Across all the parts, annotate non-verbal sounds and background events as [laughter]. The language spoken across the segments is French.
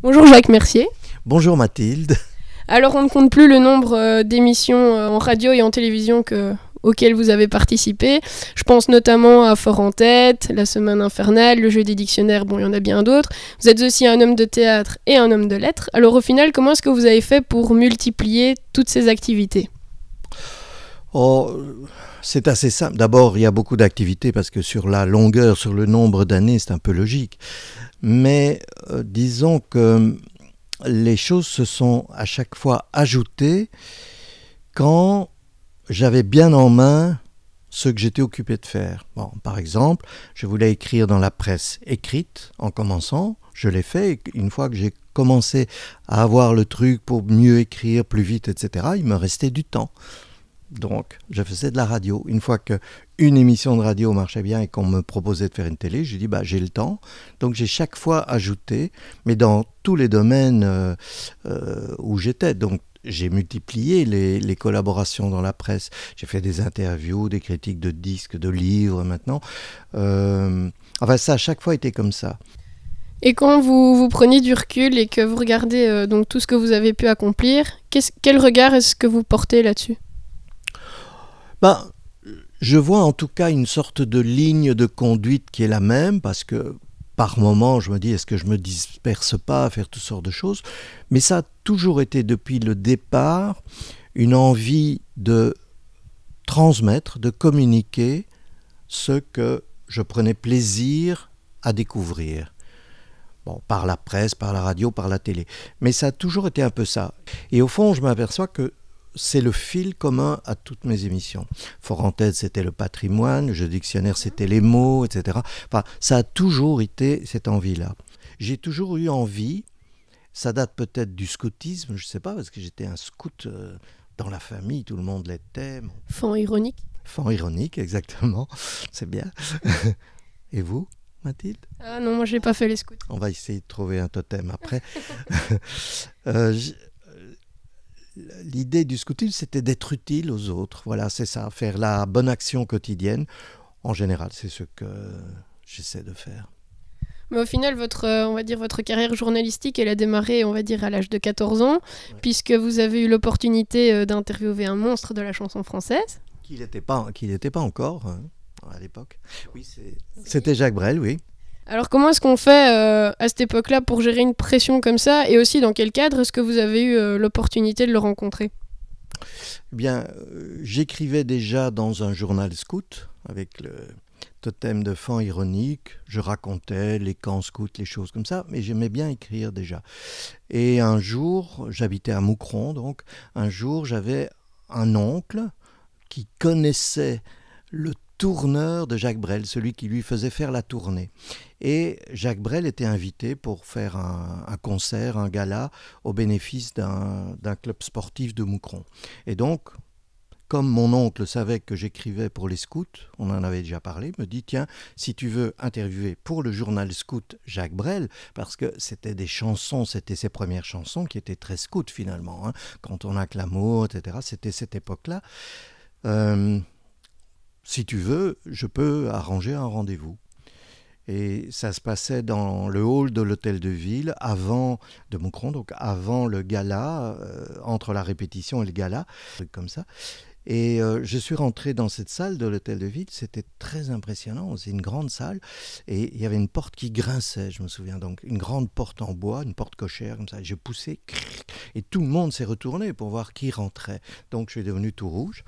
Bonjour Jacques Mercier. Bonjour Mathilde. Alors on ne compte plus le nombre euh, d'émissions euh, en radio et en télévision auxquelles vous avez participé. Je pense notamment à Fort en tête, La semaine infernale, Le jeu des dictionnaires, bon il y en a bien d'autres. Vous êtes aussi un homme de théâtre et un homme de lettres. Alors au final, comment est-ce que vous avez fait pour multiplier toutes ces activités Oh, c'est assez simple. D'abord, il y a beaucoup d'activités parce que sur la longueur, sur le nombre d'années, c'est un peu logique mais euh, disons que les choses se sont à chaque fois ajoutées quand j'avais bien en main ce que j'étais occupé de faire. par exemple, je voulais écrire dans la presse écrite en commençant, je l'ai fait, et une fois que j'ai commencé à avoir le truc pour mieux écrire, plus vite, etc., il me restait du temps. Donc, je faisais de la radio. Une fois que une émission de radio marchait bien et qu'on me proposait de faire une télé, j'ai dit, bah, j'ai le temps. Donc, j'ai chaque fois ajouté, mais dans tous les domaines euh, euh, où j'étais. Donc, j'ai multiplié les, collaborations dans la presse. J'ai fait des interviews, des critiques de disques, de livres maintenant. Euh, enfin, ça, à chaque fois, était comme ça. Et quand vous, vous prenez du recul et que vous regardez donc tout ce que vous avez pu accomplir, quel regard est-ce que vous portez là-dessus ben, je vois en tout cas une sorte de ligne de conduite qui est la même, parce que par moment je me dis, est-ce que je me disperse pas à faire toutes sortes de choses Mais ça a toujours été, depuis le départ, une envie de transmettre, de communiquer ce que je prenais plaisir à découvrir. Bon, par la presse, par la radio, par la télé. Mais ça a toujours été un peu ça. Et au fond, je m'aperçois que c'est le fil commun à toutes mes émissions. Foranthes, c'était le patrimoine, Je Dictionnaire, c'était les mots, etc. Enfin, ça a toujours été cette envie-là. J'ai toujours eu envie, ça date peut-être du scoutisme, je ne sais pas, parce que j'étais un scout euh, dans la famille, tout le monde l'était. Fond ironique Fond ironique, exactement, [laughs] c'est bien. [laughs] Et vous Mathilde Ah non, moi n'ai pas fait les scouts. On va essayer de trouver un totem après. [laughs] Euh, l'idée du scouting, c'était d'être utile aux autres. Voilà, c'est ça, faire la bonne action quotidienne. En général, c'est ce que j'essaie de faire. Mais au final, votre, euh, on va dire, votre carrière journalistique, elle a démarré, on va dire, à l'âge de 14 ans, puisque vous avez eu l'opportunité euh, d'interviewer un monstre de la chanson française. Qui n'était pas, pas encore hein, à l'époque. Oui, c'était Jacques Brel, oui. Alors comment est-ce qu'on fait euh, à cette époque-là pour gérer une pression comme ça et aussi dans quel cadre est-ce que vous avez eu euh, l'opportunité de le rencontrer eh Bien, euh, j'écrivais déjà dans un journal scout avec le totem de fan ironique, je racontais les camps scouts, les choses comme ça, mais j'aimais bien écrire déjà. Et un jour, j'habitais à Moucron, donc un jour j'avais un oncle qui connaissait le tourneur de Jacques Brel, celui qui lui faisait faire la tournée. Et Jacques Brel était invité pour faire un, concert, un gala, au bénéfice d'un club sportif de Moucron. Et donc, comme mon oncle savait que j'écrivais pour les scouts, on en avait déjà parlé, me dit tiens, si tu veux interviewer pour le journal scout Jacques Brel, parce que c'était des chansons, c'était ses premières chansons qui étaient très scouts finalement, hein. quand on a que etc., c'était cette époque-là. Euh, si tu veux, je peux arranger un rendez-vous. Et ça se passait dans le hall de l'hôtel de ville avant de Moucron, donc avant le gala, euh, entre la répétition et le gala, comme ça. Et euh, je suis rentré dans cette salle de l'hôtel de ville. C'était très impressionnant. C'est une grande salle. Et il y avait une porte qui grinçait, je me souviens. Donc, une grande porte en bois, une porte cochère, comme ça. J'ai poussé. Et tout le monde s'est retourné pour voir qui rentrait. Donc, je suis devenu tout rouge.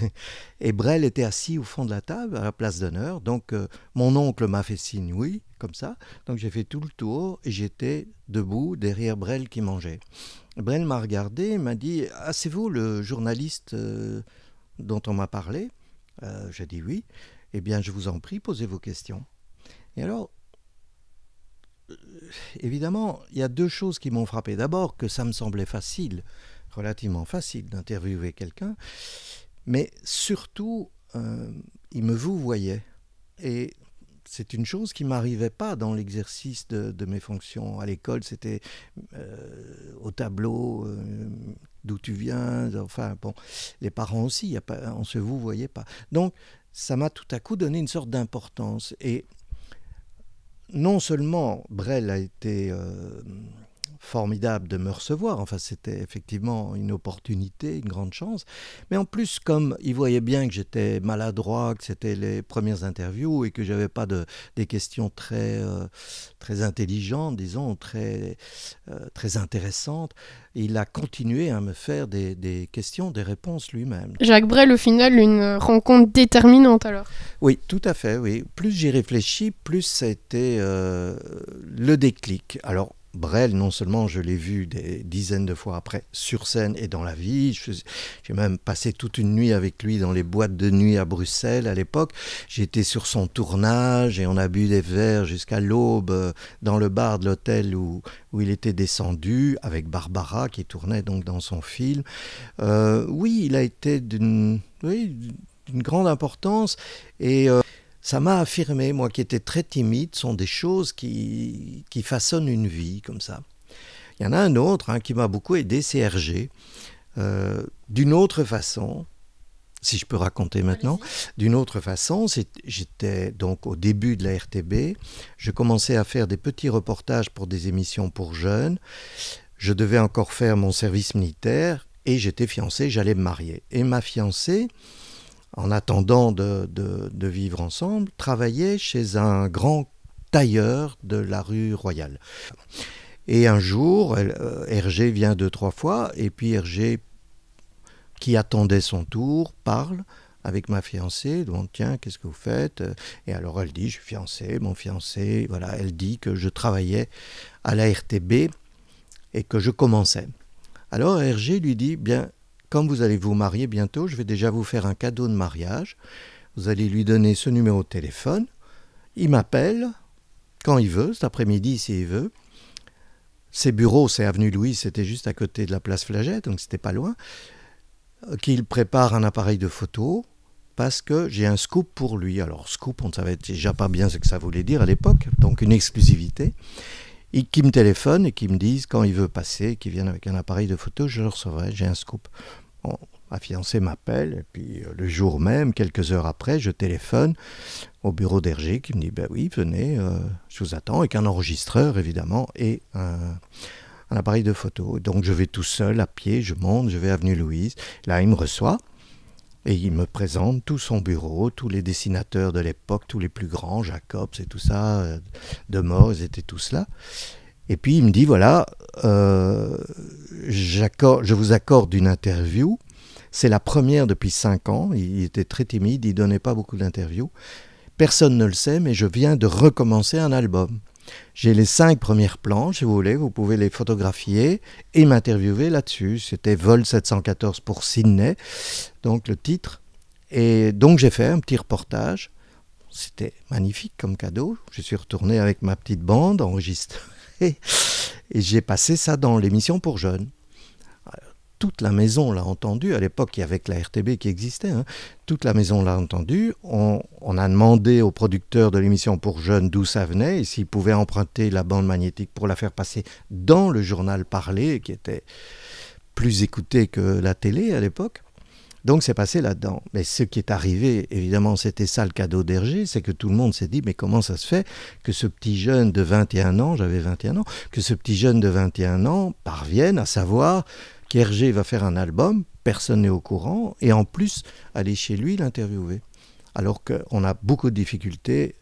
[laughs] Et Brel était assis au fond de la table, à la place d'honneur. Donc, euh, mon oncle m'a fait signe, oui, comme ça. Donc, j'ai fait tout le tour et j'étais debout derrière Brel qui mangeait. Brenn m'a regardé, m'a dit Ah, c'est vous le journaliste euh, dont on m'a parlé euh, J'ai dit oui. Eh bien, je vous en prie, posez vos questions. Et alors, euh, évidemment, il y a deux choses qui m'ont frappé. D'abord, que ça me semblait facile, relativement facile, d'interviewer quelqu'un, mais surtout, il me vous voyait. Et c'est une chose qui m'arrivait pas dans l'exercice de, mes fonctions. À l'école, c'était euh, au tableau, euh, d'où tu viens, enfin bon, les parents aussi, y a on se vous voyait pas. Donc, ça m'a tout à coup donné une sorte d'importance. Et non seulement Brel a été euh, formidable de me recevoir. Enfin, c'était effectivement une opportunité, une grande chance. Mais en plus, comme il voyait bien que j'étais maladroit, que c'était les premières interviews et que j'avais pas de, des questions très, euh, très intelligentes, disons, très, euh, très intéressantes, il a continué à me faire des, questions, des réponses lui-même. Jacques Brel, au final, une rencontre déterminante alors Oui, tout à fait, oui. Plus j'y réfléchis, plus ça a été euh, le déclic. Alors, Brel, non seulement je l'ai vu des dizaines de fois après sur scène et dans la vie, j'ai même passé toute une nuit avec lui dans les boîtes de nuit à Bruxelles à l'époque. J'étais sur son tournage et on a bu des verres jusqu'à l'aube euh, dans le bar de l'hôtel où, où il était descendu avec Barbara qui tournait donc dans son film. Euh, oui, il a été d'une grande importance et. Euh, ça m'a affirmé, moi qui étais très timide, sont des choses qui, qui façonnent une vie comme ça. Il y en a un autre hein, qui m'a beaucoup aidé, c'est Hergé. Euh, d'une autre façon, si je peux raconter maintenant, d'une autre façon, j'étais donc au début de la RTB, je commençais à faire des petits reportages pour des émissions pour jeunes, je devais encore faire mon service militaire et j'étais fiancé, j'allais me marier. Et ma fiancée, en attendant de, vivre ensemble, travaillait chez un grand tailleur de la rue Royale. Et un jour, euh, Hergé vient deux, trois fois, et puis Hergé, qui attendait son tour, parle avec ma fiancée, demande tiens, qu'est-ce que vous faites Et alors elle dit, je suis fiancée, mon fiancé, voilà, elle dit que je travaillais à la RTB et que je commençais. Alors Hergé lui dit, bien, quand vous allez vous marier bientôt, je vais déjà vous faire un cadeau de mariage. Vous allez lui donner ce numéro de téléphone. Il m'appelle quand il veut, cet après-midi s'il veut. Ses bureaux, c'est avenue Louis, c'était juste à côté de la place Flaget, donc c'était pas loin. Qu'il prépare un appareil de photo parce que j'ai un scoop pour lui. Alors scoop, on ne savait déjà pas bien ce que ça voulait dire à l'époque, donc une exclusivité. Et qui me téléphone et qui me disent quand il veut passer, qu'il vienne avec un appareil de photo, je le recevrai, j'ai un scoop ma fiancée m'appelle, et puis euh, le jour même, quelques heures après, je téléphone au bureau d'Hergé qui me dit Ben oui, venez, euh, je vous attends, avec un enregistreur évidemment et un, appareil de photo. Donc je vais tout seul à pied, je monte, je vais à avenue Louise. Là, il me reçoit et il me présente tout son bureau, tous les dessinateurs de l'époque, tous les plus grands, Jacobs et tout ça, euh, De Mort, ils étaient tous là. Et puis il me dit, voilà, euh, je vous accorde une interview. C'est la première depuis cinq ans. Il était très timide, il donnait pas beaucoup d'interviews. Personne ne le sait, mais je viens de recommencer un album. J'ai les cinq premières planches, si vous voulez, vous pouvez les photographier et m'interviewer là-dessus. C'était Vol 714 pour Sydney, donc le titre. Et donc j'ai fait un petit reportage. C'était magnifique comme cadeau. Je suis retourné avec ma petite bande enregistrée et j'ai passé ça dans l'émission pour jeunes. Toute la maison l'a entendu, à l'époque il y avait que la RTB qui existait, hein. toute la maison l'a entendu, on, a demandé au producteur de l'émission pour jeunes d'où ça venait et s'il pouvait emprunter la bande magnétique pour la faire passer dans le journal parlé qui était plus écouté que la télé à l'époque. Donc c'est passé là-dedans. Mais ce qui est arrivé, évidemment, c'était ça le cadeau d'Hergé, c'est que tout le monde s'est dit, mais comment ça se fait que ce petit jeune de 21 ans, j'avais 21 ans, que ce petit jeune de 21 ans parvienne à savoir qu'Hergé va faire un album, personne n'est au courant, et en plus aller chez lui l'interviewer. Alors qu'on a beaucoup de difficultés,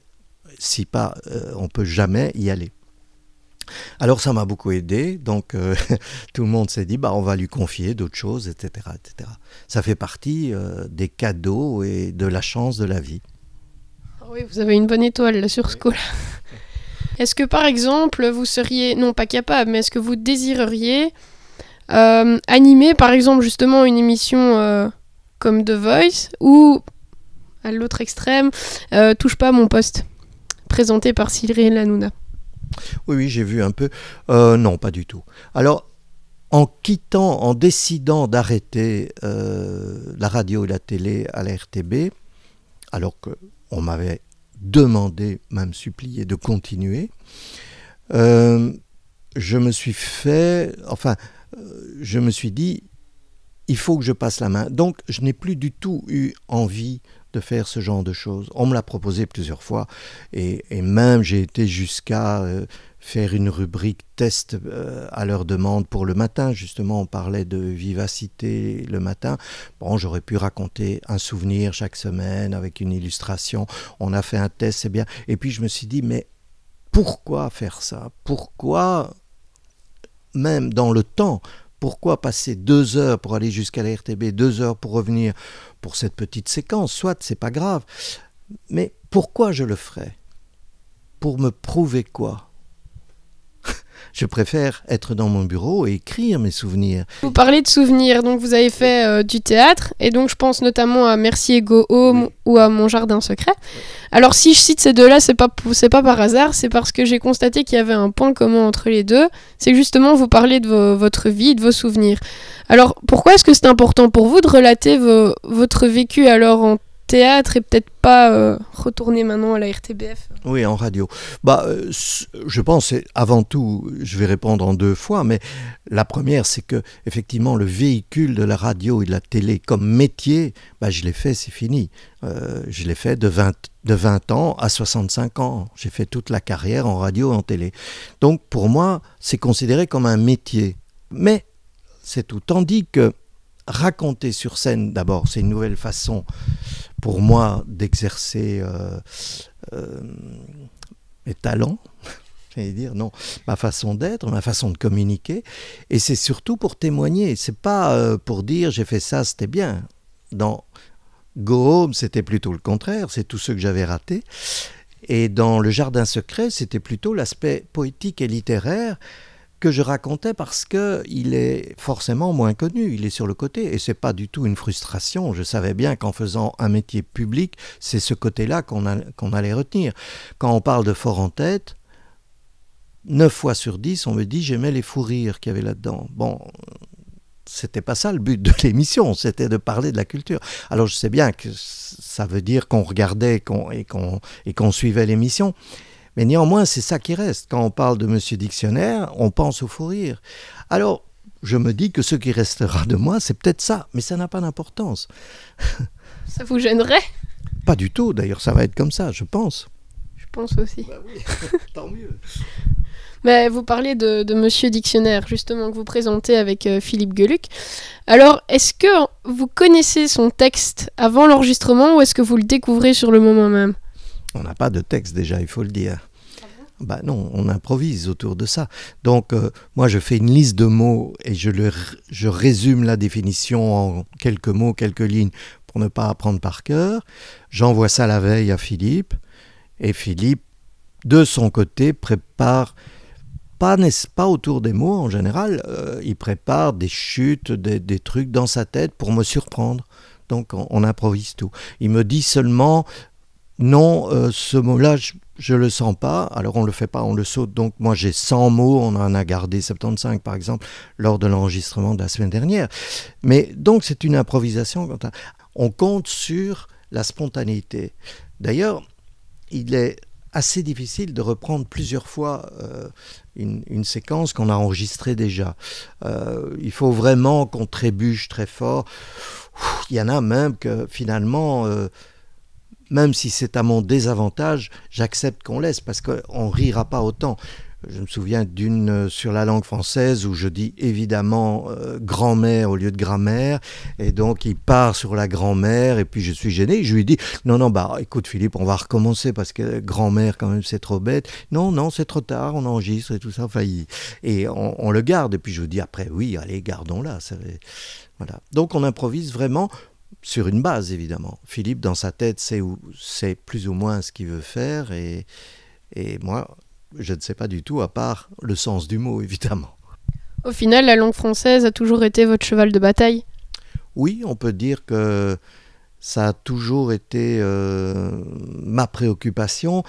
si pas, euh, on peut jamais y aller. Alors ça m'a beaucoup aidé, donc euh, [laughs] tout le monde s'est dit bah on va lui confier d'autres choses, etc., etc. Ça fait partie euh, des cadeaux et de la chance de la vie. Ah oui, vous avez une bonne étoile sur ce [laughs] Est-ce que par exemple vous seriez, non pas capable, mais est-ce que vous désireriez euh, animer par exemple justement une émission comme The Voice ou à l'autre extrême Touche pas mon poste, présenté par Cyril Hanouna oui, oui, j'ai vu un peu. Euh, non, pas du tout. Alors, en quittant, en décidant d'arrêter euh, la radio et la télé à la RTB, alors qu'on m'avait demandé, même supplié, de continuer, euh, je me suis fait, enfin, je me suis dit, il faut que je passe la main. Donc, je n'ai plus du tout eu envie de faire ce genre de choses. On me l'a proposé plusieurs fois et, même j'ai été jusqu'à euh, faire une rubrique test euh, à leur demande pour le matin. Justement, on parlait de vivacité le matin. Bon, j'aurais pu raconter un souvenir chaque semaine avec une illustration. On a fait un test, c'est bien. Et puis je me suis dit, mais pourquoi faire ça Pourquoi, même dans le temps, pourquoi passer deux heures pour aller jusqu'à la RTB, deux heures pour revenir pour cette petite séquence Soit, c'est pas grave. Mais pourquoi je le ferais Pour me prouver quoi je préfère être dans mon bureau et écrire mes souvenirs. Vous parlez de souvenirs, donc vous avez fait euh, du théâtre, et donc je pense notamment à Merci et Go Home ou à Mon Jardin Secret. Alors si je cite ces deux-là, c'est pas, pas par hasard, c'est parce que j'ai constaté qu'il y avait un point commun entre les deux, c'est justement vous parlez de votre vie, de vos souvenirs. Alors pourquoi est-ce que c'est important pour vous de relater votre vécu alors en théâtre et peut-être pas euh, retourner maintenant à la RTBF Oui, en radio. Bah, euh, je pense, avant tout, je vais répondre en deux fois, mais la première, c'est que effectivement, le véhicule de la radio et de la télé comme métier, bah, je l'ai fait, c'est fini. Euh, je l'ai fait de 20, de 20 ans à 65 ans. J'ai fait toute la carrière en radio et en télé. Donc, pour moi, c'est considéré comme un métier. Mais c'est tout. Tandis que raconter sur scène, d'abord, c'est une nouvelle façon pour moi d'exercer euh, euh, mes talents, [laughs] j'allais dire, non, ma façon d'être, ma façon de communiquer. Et c'est surtout pour témoigner. C'est pas euh, pour dire j'ai fait ça, c'était bien. Dans Go Home, c'était plutôt le contraire, c'est tout ce que j'avais raté. Et dans Le Jardin Secret, c'était plutôt l'aspect poétique et littéraire que je racontais parce que il est forcément moins connu, il est sur le côté et c'est pas du tout une frustration. Je savais bien qu'en faisant un métier public, c'est ce côté-là qu'on allait retenir. Quand on parle de fort en tête, 9 fois sur 10, on me dit j'aimais les fous rires qu'il y avait là-dedans. Bon, c'était pas ça le but de l'émission, c'était de parler de la culture. Alors je sais bien que ça veut dire qu'on regardait et qu'on suivait l'émission, mais néanmoins, c'est ça qui reste. Quand on parle de Monsieur Dictionnaire, on pense au fou rire. Alors, je me dis que ce qui restera de moi, c'est peut-être ça, mais ça n'a pas d'importance. [laughs] Ça vous gênerait Pas du tout, d'ailleurs, ça va être comme ça, je pense. Je pense aussi. Bah oui, [laughs] tant mieux. Mais bah, vous parlez de, Monsieur Dictionnaire, justement, que vous présentez avec euh, Philippe Geluc. Alors, est-ce que vous connaissez son texte avant l'enregistrement ou est-ce que vous le découvrez sur le moment même on n'a pas de texte déjà, il faut le dire. Ah bah non, on improvise autour de ça. Donc euh, moi je fais une liste de mots et je, le, je résume la définition en quelques mots, quelques lignes pour ne pas apprendre par cœur. J'envoie ça la veille à Philippe et Philippe de son côté prépare pas n'est-ce pas autour des mots en général, euh, il prépare des chutes, des, trucs dans sa tête pour me surprendre. Donc on improvise tout. Il me dit seulement non, euh, ce mot-là, je, ne le sens pas. Alors on ne le fait pas, on le saute. Donc moi j'ai 100 mots, on en a gardé 75 par exemple lors de l'enregistrement de la semaine dernière. Mais donc c'est une improvisation. On compte sur la spontanéité. D'ailleurs, il est assez difficile de reprendre plusieurs fois euh, une, séquence qu'on a enregistrée déjà. Euh, il faut vraiment qu'on trébuche très fort. il y en a même que finalement, même si c'est à mon désavantage, j'accepte qu'on laisse parce qu'on rira pas autant. Je me souviens d'une euh, sur la langue française où je dis évidemment euh, grand-mère au lieu de grammaire. Et donc il part sur la grand-mère et puis je suis gêné. Je lui dis non, non, bah écoute Philippe, on va recommencer parce que grand-mère quand même c'est trop bête. Non, non, c'est trop tard, on enregistre et tout ça. failli et on, le garde. Et puis je vous dis après, oui, allez, gardons-la. Euh, voilà. Donc on improvise vraiment sur une base évidemment. Philippe, dans sa tête, sait, où, plus ou moins ce qu'il veut faire, et, moi, je ne sais pas du tout, à part le sens du mot évidemment. Au final, la langue française a toujours été votre cheval de bataille Oui, on peut dire que ça a toujours été euh, ma préoccupation.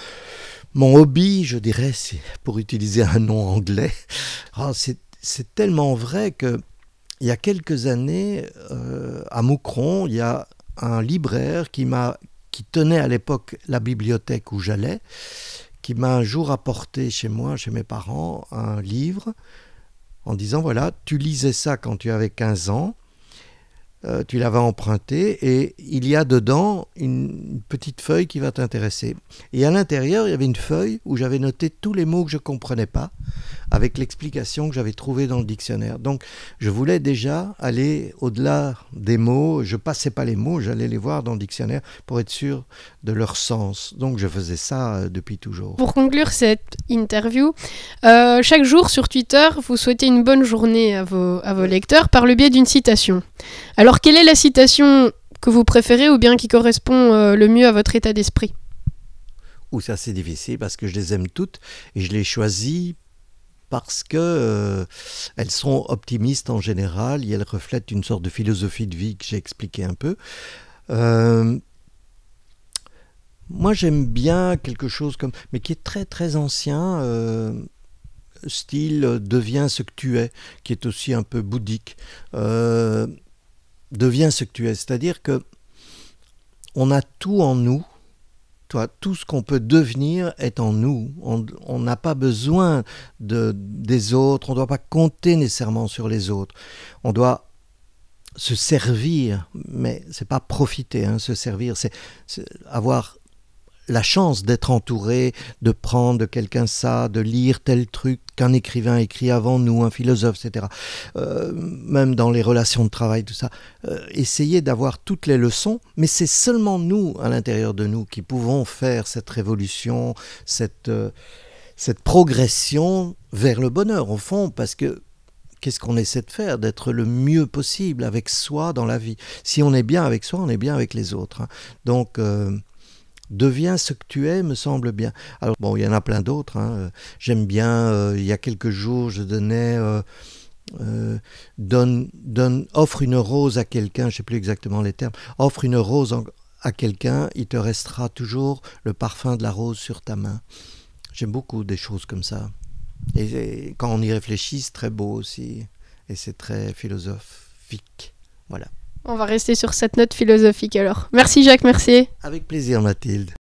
Mon hobby, je dirais, pour utiliser un nom anglais. [laughs] Oh, c'est tellement vrai que il y a quelques années, euh, à Moucron, il y a un libraire qui, qui tenait à l'époque la bibliothèque où j'allais, qui m'a un jour apporté chez moi, chez mes parents, un livre en disant, voilà, tu lisais ça quand tu avais 15 ans, euh, tu l'avais vas et il y a dedans une petite feuille qui va t'intéresser. Et à l'intérieur, il y avait une feuille où j'avais noté tous les mots que je ne comprenais pas avec l'explication que j'avais trouvée dans le dictionnaire. Donc je voulais déjà aller au-delà des mots, je passais pas les mots, j'allais les voir dans le dictionnaire pour être sûr de leur sens. Donc je faisais ça euh, depuis toujours. Pour conclure cette interview, euh, chaque jour sur Twitter, vous souhaitez une bonne journée à vos, à vos lecteurs par le biais d'une citation. Alors, quelle est la citation que vous préférez ou bien qui correspond euh, le mieux à votre état d'esprit Ou ça c'est difficile parce que je les aime toutes et je les choisis parce que euh, elles sont optimistes en général et elles reflètent une sorte de philosophie de vie que j'ai expliqué un peu. Euh, moi j'aime bien quelque chose comme mais qui est très très ancien style deviens ce que tu es qui est aussi un peu bouddhique deviens ce que tu es. C'est-à-dire que on a tout en nous. Toi, tout ce qu'on peut devenir est en nous. On n'a pas besoin de, des autres. On ne doit pas compter nécessairement sur les autres. On doit se servir, mais c'est pas profiter. Hein, se servir, c'est avoir la chance d'être entouré, de prendre quelqu'un ça, de lire tel truc qu'un écrivain écrit avant nous, un philosophe, etc. Euh, même dans les relations de travail, tout ça. Euh, Essayez d'avoir toutes les leçons, mais c'est seulement nous, à l'intérieur de nous, qui pouvons faire cette révolution, cette, euh, progression vers le bonheur, au fond, parce que qu'est-ce qu'on essaie de faire D'être le mieux possible avec soi dans la vie. Si on est bien avec soi, on est bien avec les autres. Hein. Donc, Deviens ce que tu es, me semble bien. Alors bon, il y en a plein d'autres. Hein. Euh, j'aime bien, euh, il y a quelques jours, je donnais... Euh, donne, donne, offre une rose à quelqu'un, je ne sais plus exactement les termes, offre une rose à quelqu'un, il te restera toujours le parfum de la rose sur ta main. J'aime beaucoup des choses comme ça. et quand on y réfléchit, c'est très beau aussi. Et c'est très philosophique. Voilà. On va rester sur cette note philosophique alors. Merci Jacques merci. Avec plaisir Mathilde.